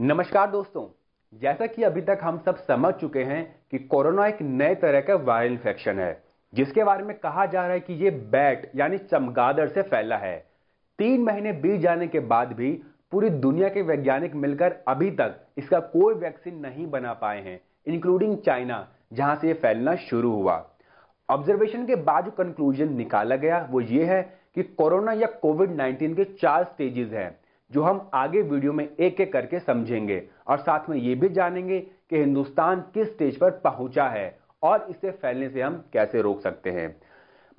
नमस्कार दोस्तों जैसा कि अभी तक हम सब समझ चुके हैं कि कोरोना एक नए तरह का वायरल इन्फेक्शन है जिसके बारे में कहा जा रहा है कि ये बैट यानी चमगादड़ से फैला है तीन महीने बीत जाने के बाद भी पूरी दुनिया के वैज्ञानिक मिलकर अभी तक इसका कोई वैक्सीन नहीं बना पाए हैं इंक्लूडिंग चाइना जहां से यह फैलना शुरू हुआ ऑब्जर्वेशन के बाद जो कंक्लूजन निकाला गया वो ये है कि कोरोना या कोविड 19 के चार स्टेजेस हैं जो हम आगे वीडियो में एक एक करके समझेंगे और साथ में ये भी जानेंगे कि हिंदुस्तान किस स्टेज पर पहुंचा है और इसे फैलने से हम कैसे रोक सकते हैं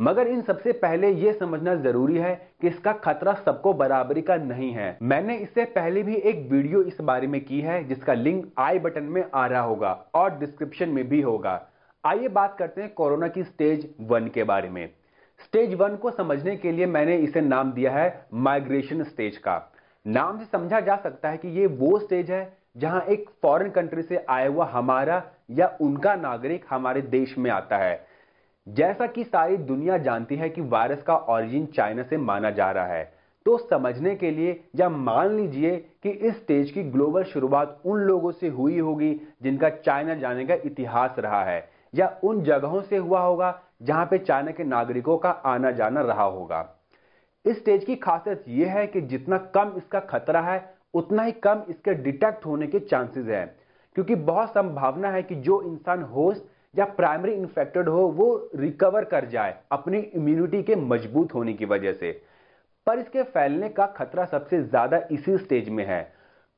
मगर इन सबसे पहले यह समझना जरूरी है कि इसका खतरा सबको बराबरी का नहीं है मैंने इससे पहले भी एक वीडियो इस बारे में की है जिसका लिंक आई बटन में आ रहा होगा और डिस्क्रिप्शन में भी होगा आइए बात करते हैं कोरोना की स्टेज वन के बारे में स्टेज वन को समझने के लिए मैंने इसे नाम दिया है माइग्रेशन स्टेज का नाम से समझा जा सकता है कि ये वो स्टेज है जहां एक फॉरेन कंट्री से आया हुआ हमारा या उनका नागरिक हमारे देश में आता है जैसा कि सारी दुनिया जानती है कि वायरस का ऑरिजिन चाइना से माना जा रहा है तो समझने के लिए या मान लीजिए कि इस स्टेज की ग्लोबल शुरुआत उन लोगों से हुई होगी जिनका चाइना जाने का इतिहास रहा है या उन जगहों से हुआ होगा जहां पे चाइना के नागरिकों का आना जाना रहा होगा इस स्टेज की खासियत यह है कि जितना कम इसका खतरा है उतना ही कम इसके डिटेक्ट होने के चांसेस हैं क्योंकि बहुत संभावना है कि जो इंसान होस्ट या प्राइमरी इन्फेक्टेड हो वो रिकवर कर जाए अपनी इम्यूनिटी के मजबूत होने की वजह से पर इसके फैलने का खतरा सबसे ज्यादा इसी स्टेज में है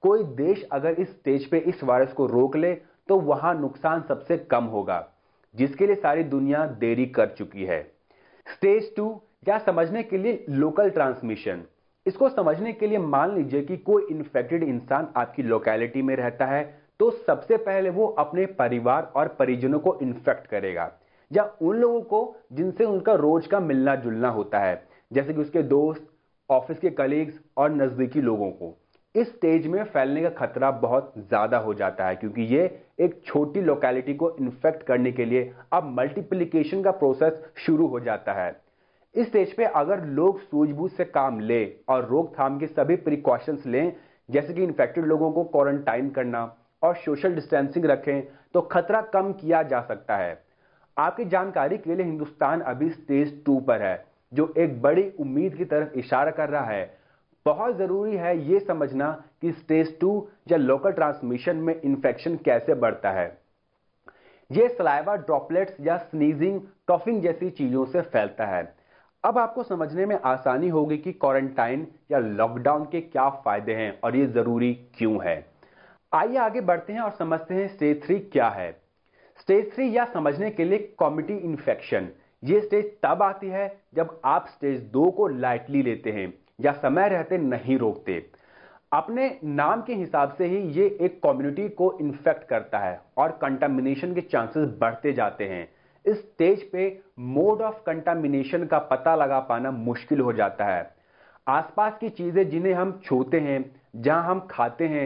कोई देश अगर इस स्टेज पे इस वायरस को रोक ले तो वहां नुकसान सबसे कम होगा जिसके लिए सारी दुनिया देरी कर चुकी है स्टेज टू क्या समझने के लिए लोकल ट्रांसमिशन इसको समझने के लिए मान लीजिए कि कोई इन्फेक्टेड इंसान आपकी लोकेलिटी में रहता है तो सबसे पहले वो अपने परिवार और परिजनों को इन्फेक्ट करेगा या उन लोगों को जिनसे उनका रोज का मिलना जुलना होता है जैसे कि उसके दोस्त ऑफिस के कलीग्स और नज़दीकी लोगों को इस स्टेज में फैलने का खतरा बहुत ज़्यादा हो जाता है क्योंकि ये एक छोटी लोकेलिटी को इन्फेक्ट करने के लिए अब मल्टीप्लीकेशन का प्रोसेस शुरू हो जाता है इस स्टेज पे अगर लोग सूझबूझ से काम ले और रोकथाम के सभी प्रिकॉशंस लें जैसे कि इन्फेक्टेड लोगों को क्वारंटाइन करना और सोशल डिस्टेंसिंग रखें तो खतरा कम किया जा सकता है आपकी जानकारी के लिए हिंदुस्तान अभी स्टेज टू पर है जो एक बड़ी उम्मीद की तरफ इशारा कर रहा है बहुत ज़रूरी है ये समझना कि स्टेज टू या लोकल ट्रांसमिशन में इंफेक्शन कैसे बढ़ता है ये सलाइवा ड्रॉपलेट्स या स्नीजिंग कफिंग जैसी चीज़ों से फैलता है अब आपको समझने में आसानी होगी कि क्वारंटाइन या लॉकडाउन के क्या फायदे हैं और ये जरूरी क्यों है आइए आगे बढ़ते हैं और समझते हैं स्टेज थ्री क्या है स्टेज थ्री या समझने के लिए कॉमिटी इन्फेक्शन ये स्टेज तब आती है जब आप स्टेज दो को लाइटली लेते हैं या समय रहते नहीं रोकते अपने नाम के हिसाब से ही ये एक कम्युनिटी को इन्फेक्ट करता है और कंटामिनेशन के चांसेस बढ़ते जाते हैं इस स्टेज पे मोड ऑफ कंटामिनेशन का पता लगा पाना मुश्किल हो जाता है आसपास की चीज़ें जिन्हें हम छूते हैं जहां हम खाते हैं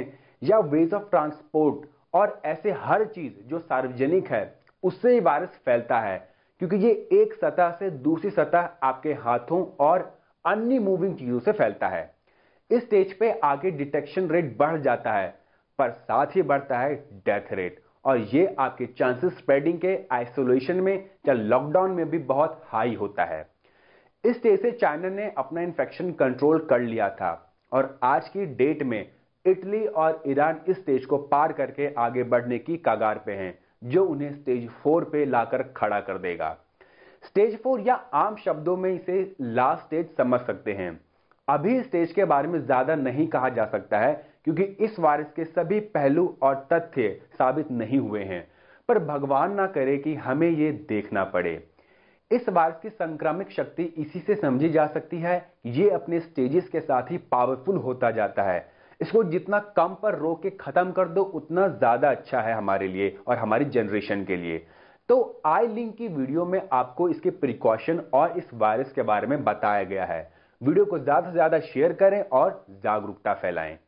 या वेज ऑफ ट्रांसपोर्ट और ऐसे हर चीज़ जो सार्वजनिक है उससे ही वायरस फैलता है क्योंकि ये एक सतह से दूसरी सतह आपके हाथों और अन्य मूविंग चीज़ों से फैलता है इस स्टेज पे आगे डिटेक्शन रेट बढ़ जाता है पर साथ ही बढ़ता है डेथ रेट और ये आपके चांसेस स्प्रेडिंग के आइसोलेशन में या लॉकडाउन में भी बहुत हाई होता है इस स्टेज से चाइना ने अपना इन्फेक्शन कंट्रोल कर लिया था और आज की डेट में इटली और ईरान इस स्टेज को पार करके आगे बढ़ने की कागार पे हैं जो उन्हें स्टेज फोर पे लाकर खड़ा कर देगा स्टेज फोर या आम शब्दों में इसे लास्ट स्टेज समझ सकते हैं अभी स्टेज के बारे में ज्यादा नहीं कहा जा सकता है क्योंकि इस वायरस के सभी पहलू और तथ्य साबित नहीं हुए हैं पर भगवान ना करे कि हमें ये देखना पड़े इस वायरस की संक्रामिक शक्ति इसी से समझी जा सकती है ये अपने स्टेजेस के साथ ही पावरफुल होता जाता है इसको जितना कम पर रोक के खत्म कर दो उतना ज्यादा अच्छा है हमारे लिए और हमारी जनरेशन के लिए तो आई लिंक की वीडियो में आपको इसके प्रिकॉशन और इस वायरस के बारे में बताया गया है वीडियो को ज्यादा से ज्यादा शेयर करें और जागरूकता फैलाएं